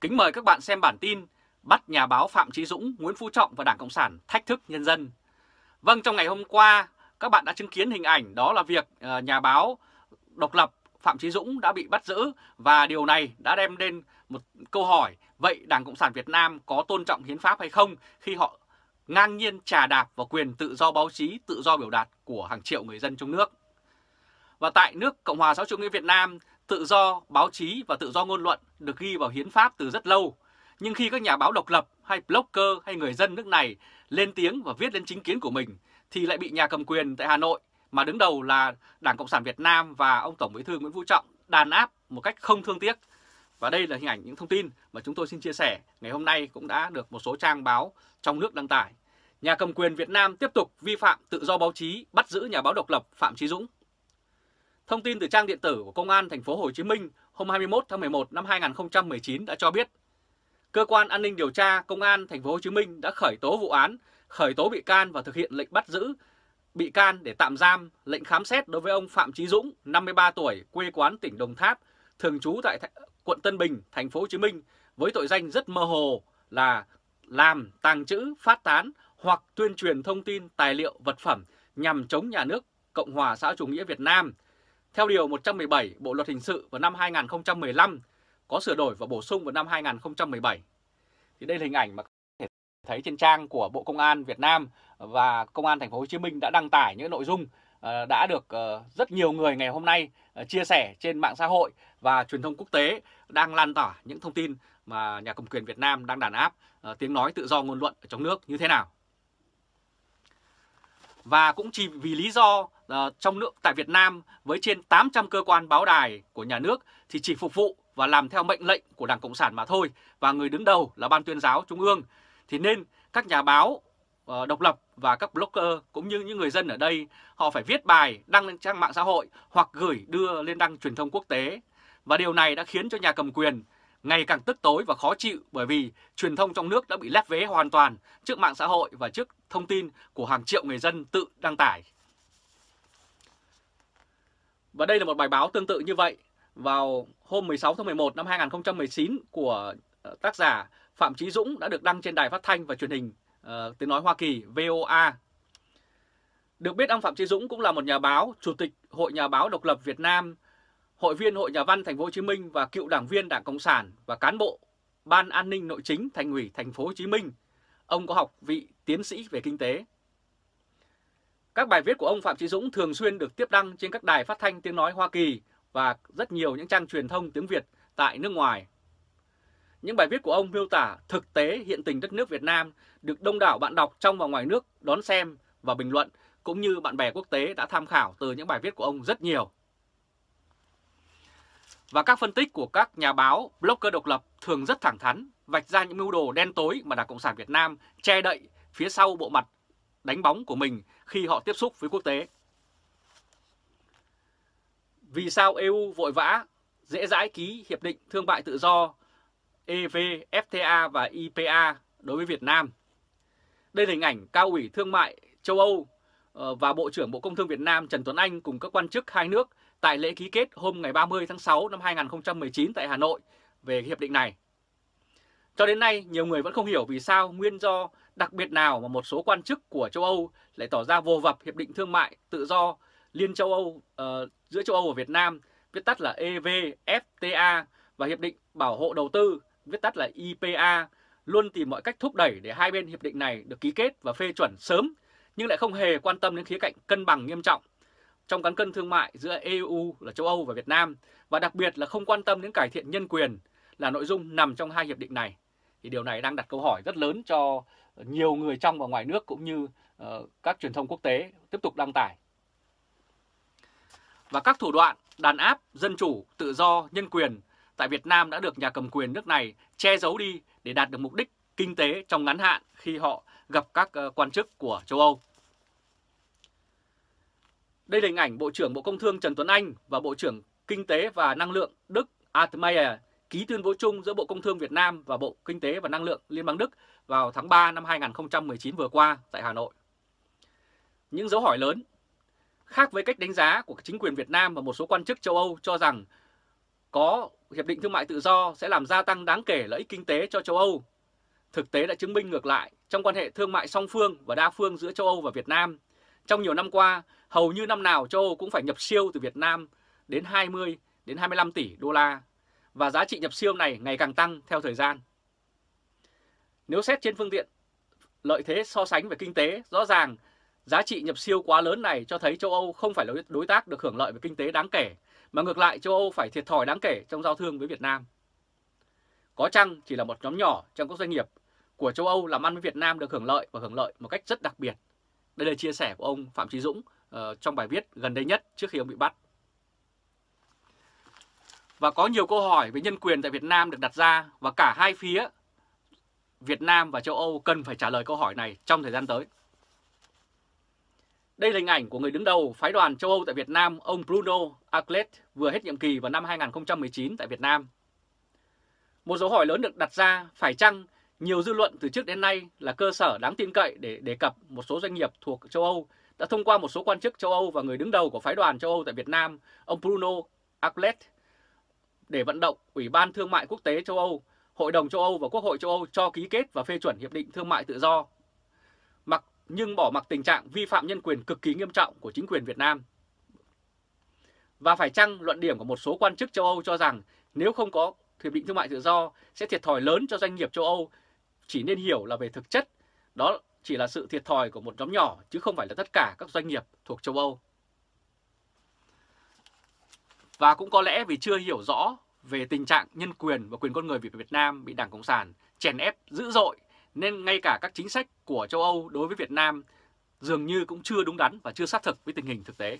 Kính mời các bạn xem bản tin Bắt nhà báo Phạm Trí Dũng, Nguyễn Phú Trọng và Đảng Cộng sản thách thức nhân dân. Vâng, trong ngày hôm qua, các bạn đã chứng kiến hình ảnh đó là việc ờ, nhà báo độc lập Phạm Trí Dũng đã bị bắt giữ và điều này đã đem lên một câu hỏi vậy Đảng Cộng sản Việt Nam có tôn trọng hiến pháp hay không khi họ ngang nhiên trà đạp vào quyền tự do báo chí, tự do biểu đạt của hàng triệu người dân trong nước. Và tại nước Cộng hòa xã hội chủ nghĩa Việt Nam Tự do báo chí và tự do ngôn luận được ghi vào hiến pháp từ rất lâu, nhưng khi các nhà báo độc lập hay blogger hay người dân nước này lên tiếng và viết lên chính kiến của mình thì lại bị nhà cầm quyền tại Hà Nội mà đứng đầu là Đảng Cộng sản Việt Nam và ông Tổng Bí thư Nguyễn Phú Trọng đàn áp một cách không thương tiếc. Và đây là hình ảnh những thông tin mà chúng tôi xin chia sẻ ngày hôm nay cũng đã được một số trang báo trong nước đăng tải. Nhà cầm quyền Việt Nam tiếp tục vi phạm tự do báo chí, bắt giữ nhà báo độc lập Phạm Chí Dũng Thông tin từ trang điện tử của Công an thành phố Hồ Chí Minh hôm 21 tháng 11 năm 2019 đã cho biết, cơ quan an ninh điều tra Công an thành phố Hồ Chí Minh đã khởi tố vụ án, khởi tố bị can và thực hiện lệnh bắt giữ bị can để tạm giam, lệnh khám xét đối với ông Phạm Chí Dũng, 53 tuổi, quê quán tỉnh Đồng Tháp, thường trú tại quận Tân Bình, thành phố Hồ Chí Minh với tội danh rất mơ hồ là làm, tàng trữ, phát tán hoặc tuyên truyền thông tin, tài liệu, vật phẩm nhằm chống nhà nước Cộng hòa xã chủ nghĩa Việt Nam theo Điều 117 Bộ Luật Hình sự vào năm 2015 có sửa đổi và bổ sung vào năm 2017. Thì đây là hình ảnh mà có thể thấy trên trang của Bộ Công an Việt Nam và Công an Thành phố Hồ Chí Minh đã đăng tải những nội dung ờ, đã được ờ, rất nhiều người ngày hôm nay ờ, chia sẻ trên mạng xã hội và truyền thông quốc tế đang lan tỏa những thông tin mà nhà cầm quyền Việt Nam đang đàn áp tiếng nói tự do ngôn luận ở trong nước như thế nào. Và cũng chỉ vì lý do uh, trong nước tại Việt Nam với trên 800 cơ quan báo đài của nhà nước thì chỉ phục vụ và làm theo mệnh lệnh của Đảng Cộng sản mà thôi và người đứng đầu là Ban tuyên giáo Trung ương. Thì nên các nhà báo uh, độc lập và các blogger cũng như những người dân ở đây họ phải viết bài đăng lên trang mạng xã hội hoặc gửi đưa lên đăng truyền thông quốc tế. Và điều này đã khiến cho nhà cầm quyền ngày càng tức tối và khó chịu bởi vì truyền thông trong nước đã bị lép vế hoàn toàn trước mạng xã hội và trước thông tin của hàng triệu người dân tự đăng tải. Và đây là một bài báo tương tự như vậy vào hôm 16 tháng 11 năm 2019 của ờ, tác giả Phạm Chí Dũng đã được đăng trên đài phát thanh và truyền hình uh, tiếng nói Hoa Kỳ VOA. Được biết ông Phạm Chí Dũng cũng là một nhà báo, chủ tịch Hội Nhà báo Độc lập Việt Nam hội viên Hội Nhà văn Thành phố Hồ Chí Minh và cựu đảng viên Đảng Cộng sản và cán bộ Ban An ninh Nội chính Thành ủy Thành phố Hồ Chí Minh. Ông có học vị tiến sĩ về kinh tế. Các bài viết của ông Phạm Chí Dũng thường xuyên được tiếp đăng trên các đài phát thanh tiếng nói Hoa Kỳ và rất nhiều những trang truyền thông tiếng Việt tại nước ngoài. Những bài viết của ông miêu tả thực tế hiện tình đất nước Việt Nam được đông đảo bạn đọc trong và ngoài nước đón xem và bình luận cũng như bạn bè quốc tế đã tham khảo từ những bài viết của ông rất nhiều. Và các phân tích của các nhà báo, blogger độc lập thường rất thẳng thắn, vạch ra những mưu đồ đen tối mà Đảng Cộng sản Việt Nam che đậy phía sau bộ mặt đánh bóng của mình khi họ tiếp xúc với quốc tế. Vì sao EU vội vã, dễ dãi ký Hiệp định Thương mại Tự do EVFTA và IPA đối với Việt Nam? Đây là hình ảnh cao ủy thương mại châu Âu ờ, và Bộ trưởng Bộ Công Thương Việt Nam Trần Tuấn Anh cùng các quan chức hai nước tại lễ ký kết hôm ngày 30 tháng 6 năm 2019 tại Hà Nội về hiệp định này. Cho đến nay, nhiều người vẫn không hiểu vì sao nguyên do đặc biệt nào mà một số quan chức của châu Âu lại tỏ ra vô vập Hiệp định Thương mại Tự do Liên châu Âu uh, giữa châu Âu và Việt Nam, viết tắt là EVFTA và Hiệp định Bảo hộ Đầu tư, viết tắt là IPA, luôn tìm mọi cách thúc đẩy để hai bên hiệp định này được ký kết và phê chuẩn sớm, nhưng lại không hề quan tâm đến khía cạnh cân bằng nghiêm trọng trong cán cân thương mại giữa EU là châu Âu và Việt Nam và đặc biệt là không quan tâm đến cải thiện nhân quyền là nội dung nằm trong hai hiệp định này. Thì điều này đang đặt câu hỏi rất lớn cho nhiều người trong và ngoài nước cũng như uh, các truyền thông quốc tế tiếp tục đăng tải. Và các thủ đoạn đàn áp dân chủ, tự do, nhân quyền tại Việt Nam đã được nhà cầm quyền nước này che giấu đi để đạt được mục đích kinh tế trong ngắn hạn khi họ gặp các ờ, quan chức của châu Âu. Đây là hình ảnh Bộ trưởng Bộ Công Thương Trần Tuấn Anh và Bộ trưởng Kinh tế và Năng lượng Đức Altmaier ký tuyên bố chung giữa Bộ Công Thương Việt Nam và Bộ Kinh tế và Năng lượng Liên bang Đức vào tháng 3 năm 2019 vừa qua tại Hà Nội. Những dấu hỏi lớn Khác với cách đánh giá của chính quyền Việt Nam và một số quan chức châu Âu cho rằng có hiệp định thương mại tự do sẽ làm gia tăng đáng kể lợi ích kinh tế cho châu Âu. Thực tế đã chứng minh ngược lại trong quan hệ thương mại song phương và đa phương giữa châu Âu và Việt Nam. Trong nhiều năm qua, hầu như năm nào châu Âu cũng phải nhập siêu từ Việt Nam đến 20 đến 25 tỷ đô la và giá trị nhập siêu này ngày càng tăng theo thời gian. Nếu xét trên phương tiện lợi thế so sánh về kinh tế, rõ ràng giá trị nhập siêu quá lớn này cho thấy châu Âu không phải là đối tác được hưởng lợi về kinh tế đáng kể, mà ngược lại châu Âu phải thiệt thòi đáng kể trong giao thương với Việt Nam. Có chăng chỉ là một nhóm nhỏ trong các doanh nghiệp của châu Âu làm ăn với Việt Nam được hưởng lợi và hưởng lợi một cách rất đặc biệt. Đây là chia sẻ của ông Phạm Trí Dũng, Ờ, trong bài viết gần đây nhất trước khi ông bị bắt. Và có nhiều câu hỏi về nhân quyền tại Việt Nam được đặt ra và cả hai phía Việt Nam và châu Âu cần phải trả lời câu hỏi này trong thời gian tới. Đây là hình ảnh của người đứng đầu phái đoàn châu Âu tại Việt Nam, ông Bruno Aclet vừa hết nhiệm kỳ vào năm 2019 tại Việt Nam. Một dấu hỏi lớn được đặt ra phải chăng nhiều dư luận từ trước đến nay là cơ sở đáng tin cậy để đề cập một số doanh nghiệp thuộc châu Âu đã thông qua một số quan chức châu Âu và người đứng đầu của phái đoàn châu Âu tại Việt Nam, ông Bruno Aclet, để vận động Ủy ban Thương mại Quốc tế châu Âu, Hội đồng châu Âu và Quốc hội châu Âu cho ký kết và phê chuẩn Hiệp định Thương mại Tự do, mặc nhưng bỏ mặc tình trạng vi phạm nhân quyền cực kỳ nghiêm trọng của chính quyền Việt Nam. Và phải chăng luận điểm của một số quan chức châu Âu cho rằng nếu không có Hiệp định Thương mại Tự do sẽ thiệt thòi lớn cho doanh nghiệp châu Âu chỉ nên hiểu là về thực chất, đó chỉ là sự thiệt thòi của một nhóm nhỏ chứ không phải là tất cả các doanh nghiệp thuộc châu Âu. Và cũng có lẽ vì chưa hiểu rõ về tình trạng nhân quyền và quyền con người Việt Nam bị Đảng Cộng sản chèn ép dữ dội nên ngay cả các chính sách của châu Âu đối với Việt Nam dường như cũng chưa đúng đắn và chưa sát thực với tình hình thực tế.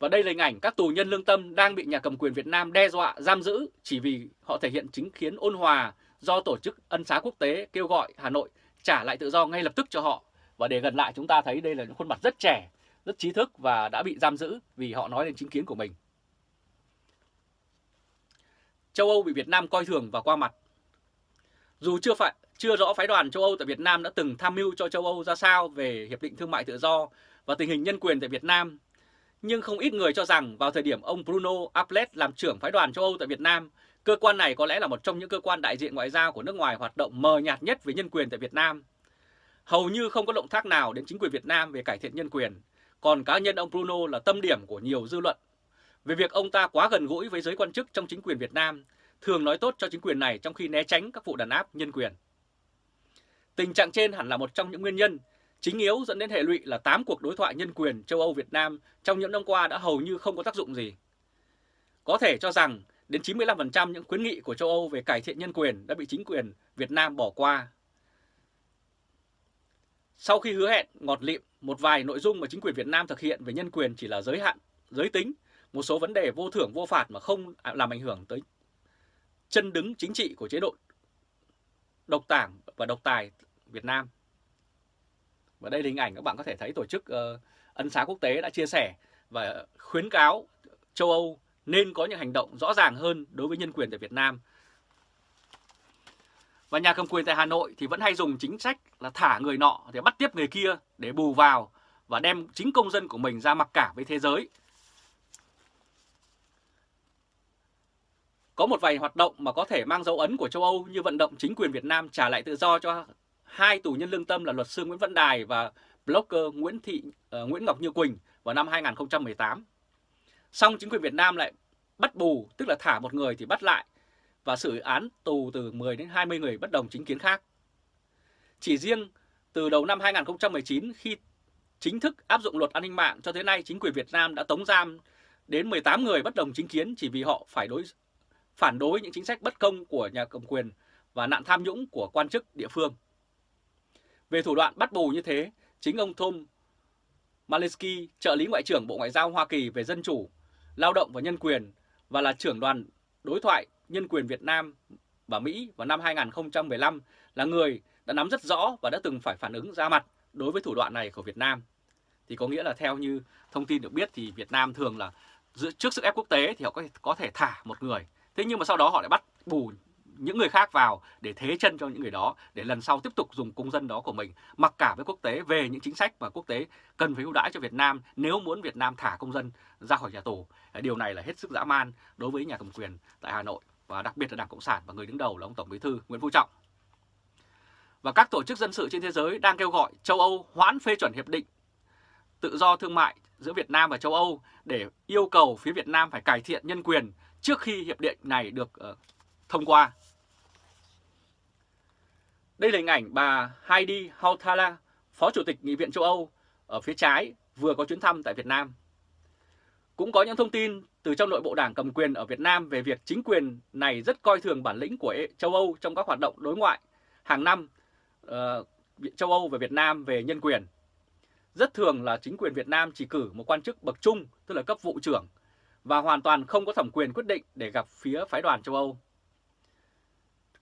Và đây là hình ảnh các tù nhân lương tâm đang bị nhà cầm quyền Việt Nam đe dọa, giam giữ chỉ vì họ thể hiện chính kiến ôn hòa do Tổ chức Ân xá Quốc tế kêu gọi Hà Nội trả lại tự do ngay lập tức cho họ. Và để gần lại chúng ta thấy đây là những khuôn mặt rất trẻ, rất trí thức và đã bị giam giữ vì họ nói lên chính kiến của mình. Châu Âu bị Việt Nam coi thường và qua mặt. Dù chưa phải chưa rõ phái đoàn châu Âu tại Việt Nam đã từng tham mưu cho châu Âu ra sao về hiệp định thương mại tự do và tình hình nhân quyền tại Việt Nam nhưng không ít người cho rằng vào thời điểm ông Bruno Aplet làm trưởng phái đoàn châu Âu tại Việt Nam, cơ quan này có lẽ là một trong những cơ quan đại diện ngoại giao của nước ngoài hoạt động mờ nhạt nhất về nhân quyền tại Việt Nam. Hầu như không có động tác nào đến chính quyền Việt Nam về cải thiện nhân quyền, còn cá nhân ông Bruno là tâm điểm của nhiều dư luận. Về việc ông ta quá gần gũi với giới quan chức trong chính quyền Việt Nam, thường nói tốt cho chính quyền này trong khi né tránh các vụ đàn áp nhân quyền. Tình trạng trên hẳn là một trong những nguyên nhân Chính yếu dẫn đến hệ lụy là 8 cuộc đối thoại nhân quyền châu Âu-Việt Nam trong những năm qua đã hầu như không có tác dụng gì. Có thể cho rằng đến 95% những khuyến nghị của châu Âu về cải thiện nhân quyền đã bị chính quyền Việt Nam bỏ qua. Sau khi hứa hẹn ngọt lịm, một vài nội dung mà chính quyền Việt Nam thực hiện về nhân quyền chỉ là giới hạn, giới tính, một số vấn đề vô thưởng vô phạt mà không làm ảnh hưởng tới chân đứng chính trị của chế độ độc tảng và độc tài Việt Nam. Và đây là hình ảnh các bạn có thể thấy tổ chức uh, ân xá quốc tế đã chia sẻ và khuyến cáo châu Âu nên có những hành động rõ ràng hơn đối với nhân quyền tại Việt Nam. Và nhà cầm quyền tại Hà Nội thì vẫn hay dùng chính sách là thả người nọ để bắt tiếp người kia để bù vào và đem chính công dân của mình ra mặc cả với thế giới. Có một vài hoạt động mà có thể mang dấu ấn của châu Âu như vận động chính quyền Việt Nam trả lại tự do cho hai tù nhân lương tâm là luật sư Nguyễn Văn Đài và blogger Nguyễn Thị uh, Nguyễn Ngọc Như Quỳnh vào năm 2018. Song chính quyền Việt Nam lại bắt bù, tức là thả một người thì bắt lại và xử án tù từ 10 đến 20 người bất đồng chính kiến khác. Chỉ riêng từ đầu năm 2019 khi chính thức áp dụng luật an ninh mạng cho tới nay chính quyền Việt Nam đã tống giam đến 18 người bất đồng chính kiến chỉ vì họ phải đối phản đối những chính sách bất công của nhà cầm quyền và nạn tham nhũng của quan chức địa phương. Về thủ đoạn bắt bù như thế, chính ông Tom Malinsky, trợ lý Ngoại trưởng Bộ Ngoại giao Hoa Kỳ về Dân chủ, Lao động và Nhân quyền và là trưởng đoàn đối thoại nhân quyền Việt Nam và Mỹ vào năm 2015 là người đã nắm rất rõ và đã từng phải phản ứng ra mặt đối với thủ đoạn này của Việt Nam. Thì có nghĩa là theo như thông tin được biết thì Việt Nam thường là trước sức ép quốc tế thì họ có thể, có thể thả một người. Thế nhưng mà sau đó họ lại bắt bù những người khác vào để thế chân cho những người đó để lần sau tiếp tục dùng công dân đó của mình mặc cả với quốc tế về những chính sách mà quốc tế cần phải ưu đãi cho Việt Nam nếu muốn Việt Nam thả công dân ra khỏi nhà tù. Điều này là hết sức dã man đối với nhà cầm quyền tại Hà Nội và đặc biệt là Đảng Cộng sản và người đứng đầu là ông Tổng Bí thư Nguyễn Phú Trọng. Và các tổ chức dân sự trên thế giới đang kêu gọi châu Âu hoãn phê chuẩn hiệp định tự do thương mại giữa Việt Nam và châu Âu để yêu cầu phía Việt Nam phải cải thiện nhân quyền trước khi hiệp định này được uh, thông qua. Đây là hình ảnh bà Heidi Hautala, Phó Chủ tịch Nghị viện châu Âu ở phía trái vừa có chuyến thăm tại Việt Nam. Cũng có những thông tin từ trong nội bộ đảng cầm quyền ở Việt Nam về việc chính quyền này rất coi thường bản lĩnh của châu Âu trong các hoạt động đối ngoại hàng năm uh, châu Âu và Việt Nam về nhân quyền. Rất thường là chính quyền Việt Nam chỉ cử một quan chức bậc trung, tức là cấp vụ trưởng, và hoàn toàn không có thẩm quyền quyết định để gặp phía phái đoàn châu Âu.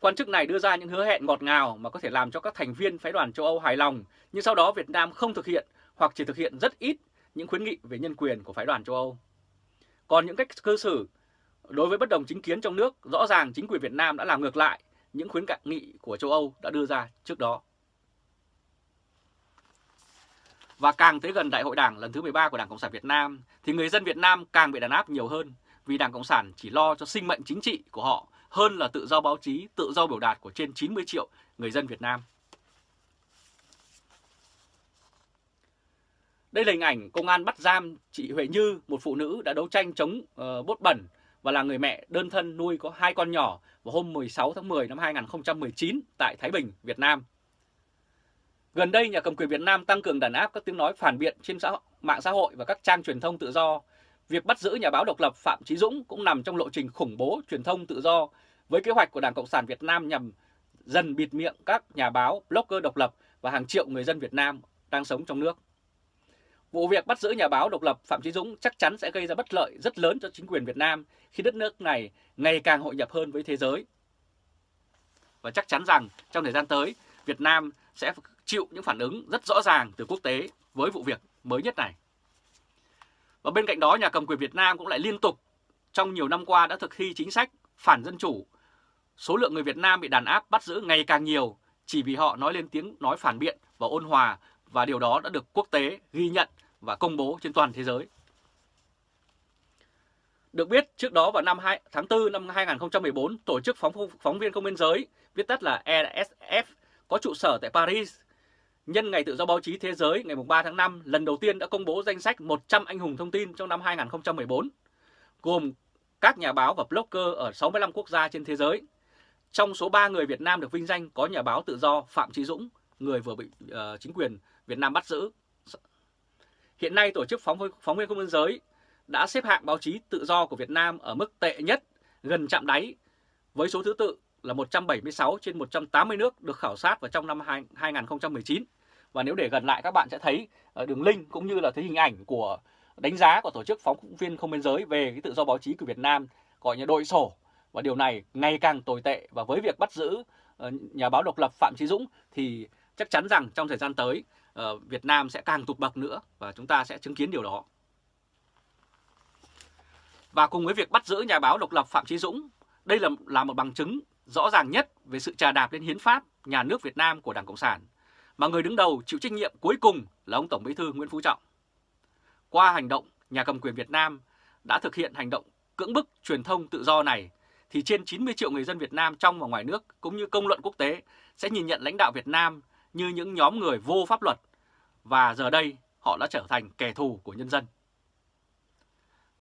Quan chức này đưa ra những hứa hẹn ngọt ngào mà có thể làm cho các thành viên phái đoàn châu Âu hài lòng, nhưng sau đó Việt Nam không thực hiện hoặc chỉ thực hiện rất ít những khuyến nghị về nhân quyền của phái đoàn châu Âu. Còn những cách cư xử đối với bất đồng chính kiến trong nước, rõ ràng chính quyền Việt Nam đã làm ngược lại những khuyến nghị của châu Âu đã đưa ra trước đó. Và càng tới gần Đại hội Đảng lần thứ 13 của Đảng Cộng sản Việt Nam thì người dân Việt Nam càng bị đàn áp nhiều hơn vì Đảng Cộng sản chỉ lo cho sinh mệnh chính trị của họ hơn là tự do báo chí, tự do biểu đạt của trên 90 triệu người dân Việt Nam. Đây là hình ảnh công an bắt giam chị Huệ Như, một phụ nữ đã đấu tranh chống uh, bốt bẩn và là người mẹ đơn thân nuôi có hai con nhỏ vào hôm 16 tháng 10 năm 2019 tại Thái Bình, Việt Nam. Gần đây, nhà cầm quyền Việt Nam tăng cường đàn áp các tiếng nói phản biện trên xã, mạng xã hội và các trang truyền thông tự do Việc bắt giữ nhà báo độc lập Phạm Chí Dũng cũng nằm trong lộ trình khủng bố truyền thông tự do với kế hoạch của Đảng Cộng sản Việt Nam nhằm dần bịt miệng các nhà báo, blogger độc lập và hàng triệu người dân Việt Nam đang sống trong nước. Vụ việc bắt giữ nhà báo độc lập Phạm Chí Dũng chắc chắn sẽ gây ra bất lợi rất lớn cho chính quyền Việt Nam khi đất nước này ngày càng hội nhập hơn với thế giới. Và chắc chắn rằng trong thời gian tới, Việt Nam sẽ chịu những phản ứng rất rõ ràng từ quốc tế với vụ việc mới nhất này. Và bên cạnh đó nhà cầm quyền Việt Nam cũng lại liên tục trong nhiều năm qua đã thực thi chính sách phản dân chủ. Số lượng người Việt Nam bị đàn áp bắt giữ ngày càng nhiều chỉ vì họ nói lên tiếng nói phản biện và ôn hòa và điều đó đã được quốc tế ghi nhận và công bố trên toàn thế giới. Được biết, trước đó vào năm 2, tháng 4 năm 2014, Tổ chức Phóng, phóng viên Không biên giới, viết tắt là RSF, e có trụ sở tại Paris, nhân Ngày Tự do Báo chí Thế giới ngày 3 tháng 5 lần đầu tiên đã công bố danh sách 100 anh hùng thông tin trong năm 2014, gồm các nhà báo và blogger ở 65 quốc gia trên thế giới. Trong số 3 người Việt Nam được vinh danh có nhà báo tự do Phạm Trí Dũng, người vừa bị uh, chính quyền Việt Nam bắt giữ. Hiện nay tổ chức phóng phóng viên không biên giới đã xếp hạng báo chí tự do của Việt Nam ở mức tệ nhất, gần chạm đáy với số thứ tự là 176 trên 180 nước được khảo sát vào trong năm 2019. Và nếu để gần lại các bạn sẽ thấy ờ, đường link cũng như là thấy hình ảnh của đánh giá của tổ chức phóng viên không biên giới về cái tự do báo chí của Việt Nam gọi như đội sổ và điều này ngày càng tồi tệ và với việc bắt giữ ờ, nhà báo độc lập Phạm Chí Dũng thì chắc chắn rằng trong thời gian tới ờ, Việt Nam sẽ càng tụt bậc nữa và chúng ta sẽ chứng kiến điều đó. Và cùng với việc bắt giữ nhà báo độc lập Phạm Chí Dũng, đây là là một bằng chứng rõ ràng nhất về sự trà đạp lên hiến pháp nhà nước Việt Nam của Đảng Cộng sản, mà người đứng đầu chịu trách nhiệm cuối cùng là ông Tổng Bí thư Nguyễn Phú Trọng. Qua hành động, nhà cầm quyền Việt Nam đã thực hiện hành động cưỡng bức truyền thông tự do này thì trên 90 triệu người dân Việt Nam trong và ngoài nước cũng như công luận quốc tế sẽ nhìn nhận lãnh đạo Việt Nam như những nhóm người vô pháp luật và giờ đây họ đã trở thành kẻ thù của nhân dân.